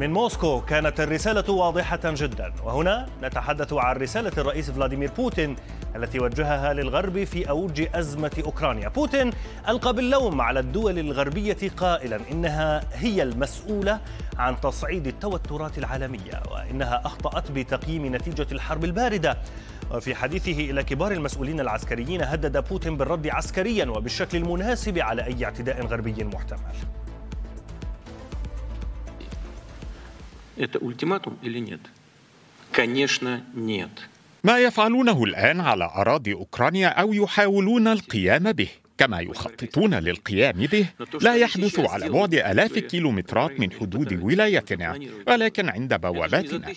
من موسكو كانت الرسالة واضحة جدا وهنا نتحدث عن رسالة الرئيس فلاديمير بوتين التي وجهها للغرب في أوج أزمة أوكرانيا بوتين ألقى باللوم على الدول الغربية قائلا إنها هي المسؤولة عن تصعيد التوترات العالمية وإنها أخطأت بتقييم نتيجة الحرب الباردة وفي حديثه إلى كبار المسؤولين العسكريين هدد بوتين بالرد عسكريا وبالشكل المناسب على أي اعتداء غربي محتمل Это ультиматум или нет? Конечно, нет. ما يفعلونه الآن على أراضي أوكرانيا أو يحاولون القيام به كما يخططون للقيام به لا يحدث على بعد آلاف الكيلومترات من حدود ولايتنا ولكن عند بواباتنا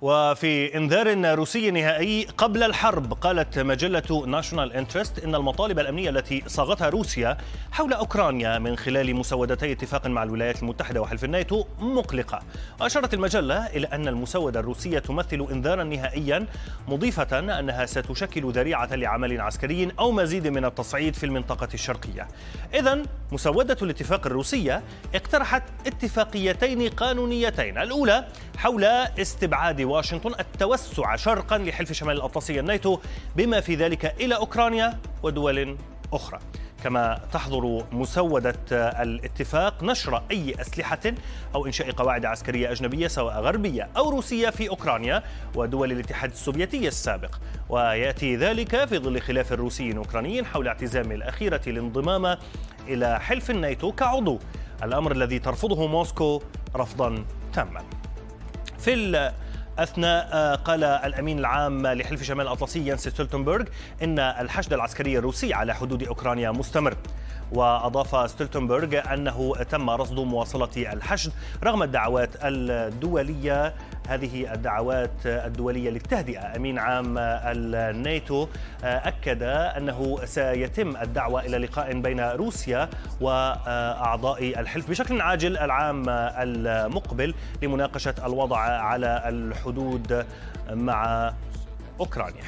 وفي إنذار روسي نهائي قبل الحرب قالت مجلة ناشونال انترست إن المطالب الأمنية التي صاغتها روسيا حول أوكرانيا من خلال مسودتي اتفاق مع الولايات المتحدة وحلف الناتو مقلقة أشارت المجلة إلى أن المسودة الروسية تمثل إنذارا نهائيا مضيفة أنها ستشكل ذريعة لعمل عسكري أو ومزيد من التصعيد في المنطقة الشرقية إذا مسودة الاتفاق الروسية اقترحت اتفاقيتين قانونيتين الأولى حول استبعاد واشنطن التوسع شرقا لحلف شمال الأطلسي الناتو بما في ذلك إلى أوكرانيا ودول أخرى كما تحظر مسودة الاتفاق نشر أي أسلحة أو إنشاء قواعد عسكرية أجنبية سواء غربية أو روسية في أوكرانيا ودول الاتحاد السوفيتي السابق ويأتي ذلك في ظل خلاف الروسيين الأوكرانيين حول اعتزام الأخيرة الانضمام إلى حلف الناتو كعضو الأمر الذي ترفضه موسكو رفضا تاما في أثناء آه، قال الأمين العام لحلف شمال الأطلسي ينسي ستولتنبرغ إن الحشد العسكري الروسي على حدود أوكرانيا مستمر وأضاف ستلتنبرغ أنه تم رصد مواصلة الحشد رغم الدعوات الدولية هذه الدعوات الدولية للتهدئة أمين عام الناتو أكد أنه سيتم الدعوة إلى لقاء بين روسيا وأعضاء الحلف بشكل عاجل العام المقبل لمناقشة الوضع على الحدود مع أوكرانيا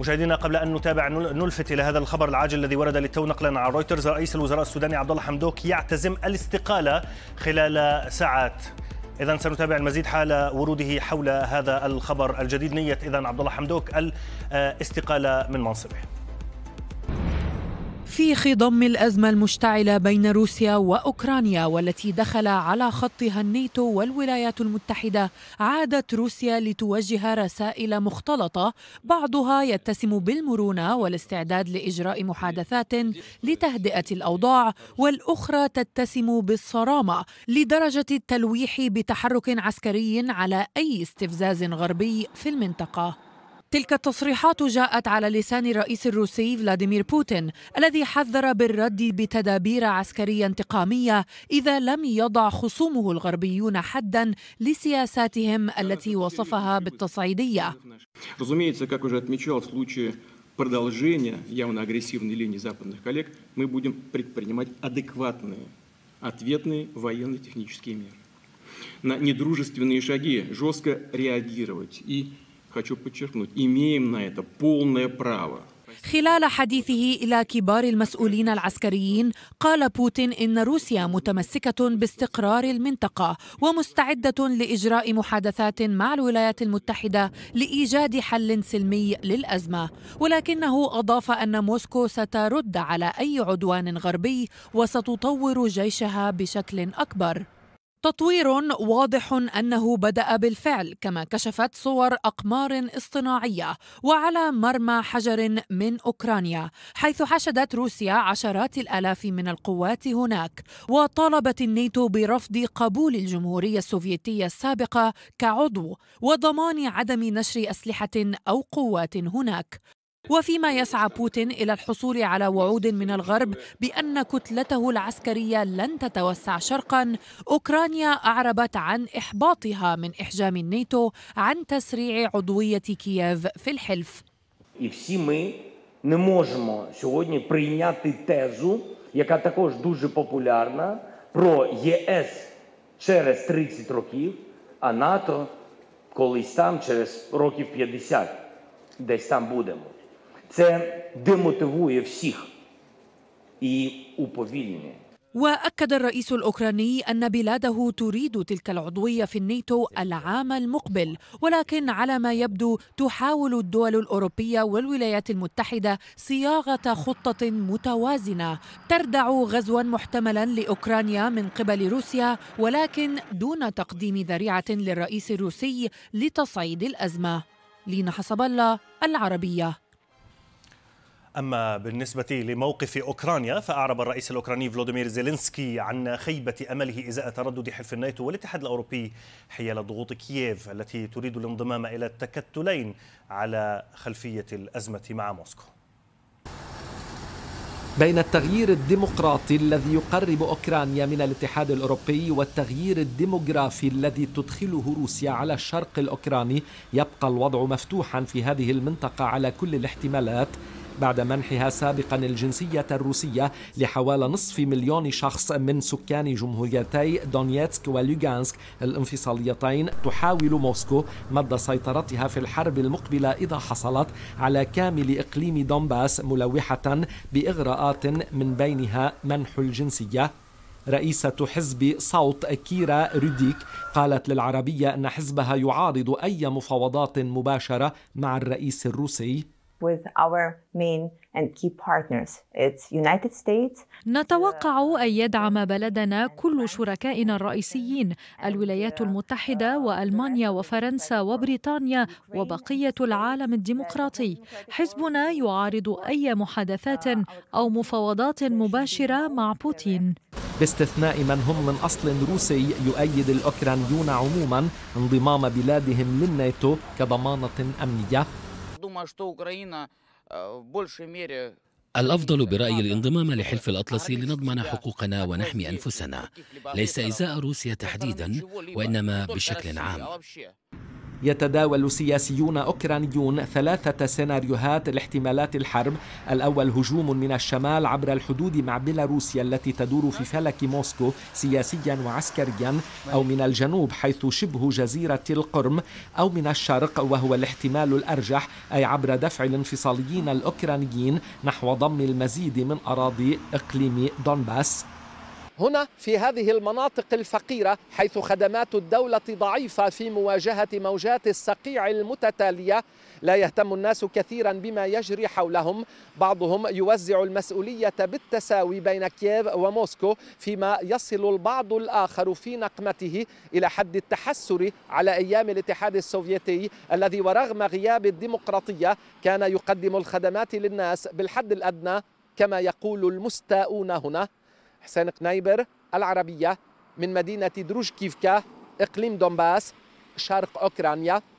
مشاهدينا قبل ان نتابع نلفت الى هذا الخبر العاجل الذي ورد للتو نقلا عن رويترز رئيس الوزراء السوداني عبد الله حمدوك يعتزم الاستقاله خلال ساعات إذا سنتابع المزيد حال وروده حول هذا الخبر الجديد نية إذا عبد الله حمدوك الاستقالة آه، من منصبه في خضم الأزمة المشتعلة بين روسيا وأوكرانيا والتي دخل على خطها الناتو والولايات المتحدة عادت روسيا لتوجه رسائل مختلطة بعضها يتسم بالمرونة والاستعداد لإجراء محادثات لتهدئة الأوضاع والأخرى تتسم بالصرامة لدرجة التلويح بتحرك عسكري على أي استفزاز غربي في المنطقة تلك التصريحات جاءت على لسان الرئيس الروسي فلاديمير بوتين الذي حذر بالرد بتدابير عسكرية انتقامية إذا لم يضع خصومه الغربيون حدا لسياساتهم التي وصفها بالتصعيدية продолжения явно агрессивной линии западных коллег, мы будем предпринимать адекватные ответные военно-технические меры. На недружественные шаги жестко реагировать и хочу подчеркнуть, имеем на это полное право. خلال حديثه إلى كبار المسؤولين العسكريين قال بوتين إن روسيا متمسكة باستقرار المنطقة ومستعدة لإجراء محادثات مع الولايات المتحدة لإيجاد حل سلمي للأزمة ولكنه أضاف أن موسكو سترد على أي عدوان غربي وستطور جيشها بشكل أكبر تطوير واضح انه بدا بالفعل كما كشفت صور اقمار اصطناعيه وعلى مرمى حجر من اوكرانيا حيث حشدت روسيا عشرات الالاف من القوات هناك وطالبت الناتو برفض قبول الجمهوريه السوفيتيه السابقه كعضو وضمان عدم نشر اسلحه او قوات هناك وفيما يسعى بوتين إلى الحصول على وعود من الغرب بأن كتلته العسكرية لن تتوسع شرقا أوكرانيا أعربت عن إحباطها من إحجام الناتو عن تسريع عضوية كييف في الحلف через 30 років, а НАТО колись там через років 50. Десь там будемо. Це демотивує всіх і уповільнює. واكد الرئيس الاوكراني ان بلاده تريد تلك العضويه في الناتو العام المقبل ولكن على ما يبدو تحاول الدول الاوروبيه والولايات المتحده صياغه خطه متوازنه تردع غزوا محتملا لاوكرانيا من قبل روسيا ولكن دون تقديم ذريعه للرئيس الروسي لتصعيد الازمه لينا حسب الله العربيه أما بالنسبة لموقف أوكرانيا فأعرب الرئيس الأوكراني فلوديمير زيلينسكي عن خيبة أمله إزاء تردد حلف الناتو والاتحاد الأوروبي حيال ضغوط كييف التي تريد الانضمام إلى التكتلين على خلفية الأزمة مع موسكو بين التغيير الديمقراطي الذي يقرب اوكرانيا من الاتحاد الاوروبي والتغيير الديموغرافي الذي تدخله روسيا على الشرق الاوكراني يبقى الوضع مفتوحا في هذه المنطقه على كل الاحتمالات بعد منحها سابقا الجنسية الروسية لحوالي نصف مليون شخص من سكان جمهوريتي دونيتسك ولوغانسك الانفصاليتين تحاول موسكو مد سيطرتها في الحرب المقبلة إذا حصلت على كامل إقليم دونباس ملوحة بإغراءات من بينها منح الجنسية رئيسة حزب صوت كيرا روديك قالت للعربية أن حزبها يعارض أي مفاوضات مباشرة مع الرئيس الروسي with our main and key partners. It's United States. نتوقع أن يدعم بلدنا كل شركائنا الرئيسيين الولايات المتحدة وألمانيا وفرنسا وبريطانيا وبقية العالم الديمقراطي. حزبنا يعارض أي محادثات أو مفاوضات مباشرة مع بوتين. باستثناء من هم من أصل روسي يؤيد الأوكرانيون عموما انضمام بلادهم للناتو كضمانة أمنية Э, الأفضل برأيي الانضمام لحلف الأطلسي لنضمن حقوقنا ونحمي أنفسنا ليس إزاء روسيا تحديدا وإنما بشكل عام يتداول سياسيون أوكرانيون ثلاثة سيناريوهات لاحتمالات الحرب الأول هجوم من الشمال عبر الحدود مع بيلاروسيا التي تدور في فلك موسكو سياسيا وعسكريا أو من الجنوب حيث شبه جزيرة القرم أو من الشرق وهو الاحتمال الأرجح أي عبر دفع الانفصاليين الأوكرانيين نحو ضم المزيد من أراضي إقليم دونباس هنا في هذه المناطق الفقيرة حيث خدمات الدولة ضعيفة في مواجهة موجات الصقيع المتتالية لا يهتم الناس كثيرا بما يجري حولهم بعضهم يوزع المسؤولية بالتساوي بين كييف وموسكو فيما يصل البعض الآخر في نقمته إلى حد التحسر على أيام الاتحاد السوفيتي الذي ورغم غياب الديمقراطية كان يقدم الخدمات للناس بالحد الأدنى كما يقول المستاؤون هنا حسين قنيبر العربية من مدينة دروجكيفكا إقليم دونباس شرق أوكرانيا